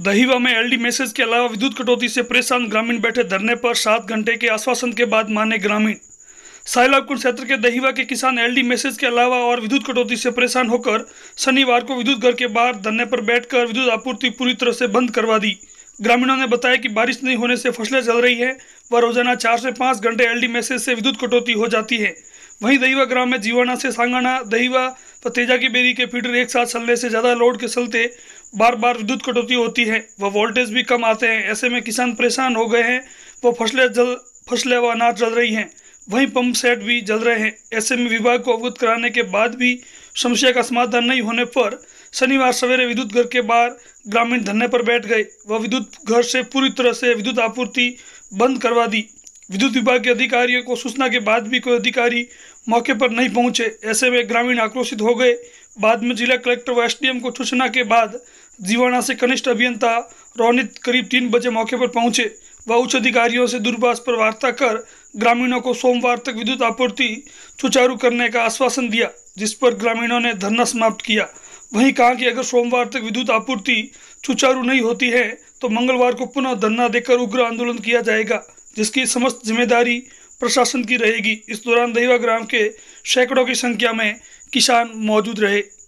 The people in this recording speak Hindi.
दहीवा में एलडी मैसेज के अलावा विद्युत कटौती से परेशान ग्रामीण बैठे धरने पर सात घंटे के आश्वासन के बाद माने ग्रामीण कुंड क्षेत्र के दहीवा के किसान एलडी मैसेज के अलावा और विद्युत कटौती से परेशान होकर शनिवार को विद्युत घर के बाहर धरने पर बैठकर विद्युत आपूर्ति पूरी तरह से बंद करवा दी ग्रामीणों ने बताया कि बारिश नहीं होने से फसलें जल रही है व रोजाना चार से पाँच घंटे डी मैसेज से विद्युत कटौती हो जाती है वहीं दहीवा ग्राम में जीवाना से सांगाना दहीवा व तेजा की बेरी के फीडर एक साथ चलने से ज़्यादा लोड के चलते बार बार विद्युत कटौती होती है वह वोल्टेज भी कम आते हैं ऐसे में किसान परेशान हो गए हैं वो फसलें जल फसलें व अनाज जल रही हैं वहीं पंप सेट भी जल रहे हैं ऐसे में विभाग को अवगत कराने के बाद भी समस्या का समाधान नहीं होने पर शनिवार सवेरे विद्युत घर के बाहर ग्रामीण धरने पर बैठ गए व विद्युत घर से पूरी तरह से विद्युत आपूर्ति बंद करवा दी विद्युत विभाग के अधिकारियों को सूचना के बाद भी कोई अधिकारी मौके पर नहीं पहुंचे ऐसे में ग्रामीण आक्रोशित हो गए बाद में जिला कलेक्टर व एस को सूचना के बाद जीवाणा से कनिष्ठ अभियंता रोनित करीब तीन बजे मौके पर पहुंचे व उच्च अधिकारियों से दूरभाष पर वार्ता कर ग्रामीणों को सोमवार तक विद्युत आपूर्ति सुचारू करने का आश्वासन दिया जिस पर ग्रामीणों ने धरना समाप्त किया वहीं कहा कि अगर सोमवार तक विद्युत आपूर्ति सुचारू नहीं होती है तो मंगलवार को पुनः धरना देकर उग्र आंदोलन किया जाएगा जिसकी समस्त जिम्मेदारी प्रशासन की रहेगी इस दौरान दहीवा ग्राम के सैकड़ों की संख्या में किसान मौजूद रहे